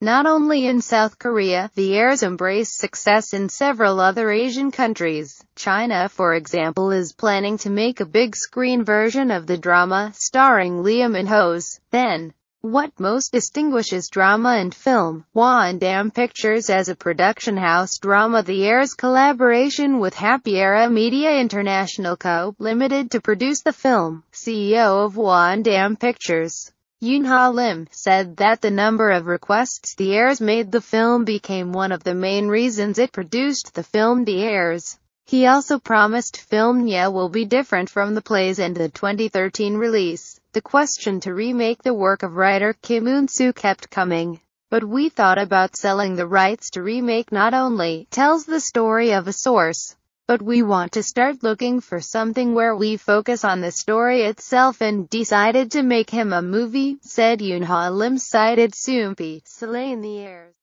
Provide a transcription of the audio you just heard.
Not only in South Korea, the airs embrace success in several other Asian countries. China, for example, is planning to make a big screen version of the drama, starring Liam and Hose. Then, what most distinguishes drama and film, Dam Pictures as a production house drama The Air's collaboration with Happy Era Media International Co., Limited to produce the film, CEO of Dam Pictures. Ha Lim said that the number of requests the heirs made the film became one of the main reasons it produced the film The Heirs. He also promised film Nya will be different from the plays and the 2013 release. The question to remake the work of writer Kim Eun-soo kept coming. But we thought about selling the rights to remake not only tells the story of a source, but we want to start looking for something where we focus on the story itself and decided to make him a movie, said Yunha Lim cited Soompi, in the Airs.